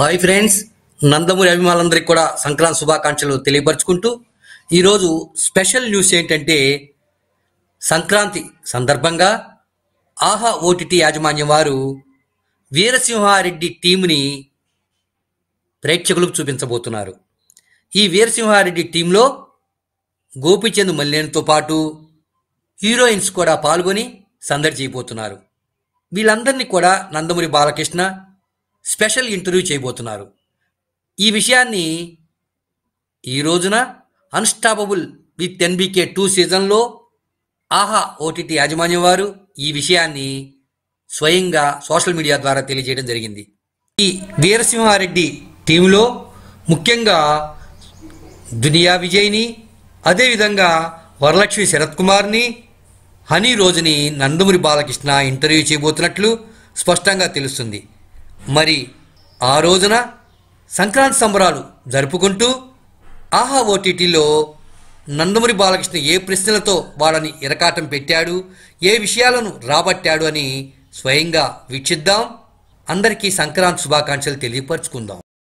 hi friends Nandamuri అభిమానులందరికీ కూడా సంక్రాంతి శుభాకాంక్షలు తెలియపరుచుకుంటూ ఈరోజు స్పెషల్ న్యూస్ ఏంటంటే సంక్రాంతి సందర్భంగా ఆహా ఓటీటీ యాజమాన్యం వారు వీరసింహారెడ్డి టీంని ప్రేక్షకులకు చూపించబోతున్నారు ఈ వీరసింహారెడ్డి టీంలో గోపిచంద్ మల్లేనుతో పాటు హీరోయిన్స్ కూడా పాల్గొని సందడి చేయబోతున్నారు వీళ్ళందరినీ కూడా నందమూరి బాలకృష్ణ స్పెషల్ ఇంటర్వ్యూ చేయబోతున్నారు ఈ విషయాన్ని ఈ రోజున అన్స్టాపబుల్ విత్ ఎన్బికే టూ సీజన్లో ఆహా ఓటీటీ యాజమాన్యం వారు ఈ విషయాన్ని స్వయంగా సోషల్ మీడియా ద్వారా తెలియజేయడం జరిగింది ఈ వీరసింహారెడ్డి టీంలో ముఖ్యంగా దునియా విజయ్ని అదేవిధంగా వరలక్ష్మి శరత్ కుమార్ని హనీ రోజుని నందమూరి బాలకృష్ణ ఇంటర్వ్యూ చేయబోతున్నట్లు స్పష్టంగా తెలుస్తుంది మరి ఆ రోజున సంక్రాంతి సంబరాలు జరుపుకుంటూ ఆహా ఓటీటీలో నందమూరి బాలకృష్ణ ఏ ప్రశ్నలతో వాళ్ళని ఇరకాటం పెట్టాడు ఏ విషయాలను రాబట్టాడు అని స్వయంగా వీక్షిద్దాం అందరికీ సంక్రాంతి శుభాకాంక్షలు తెలియపరుచుకుందాం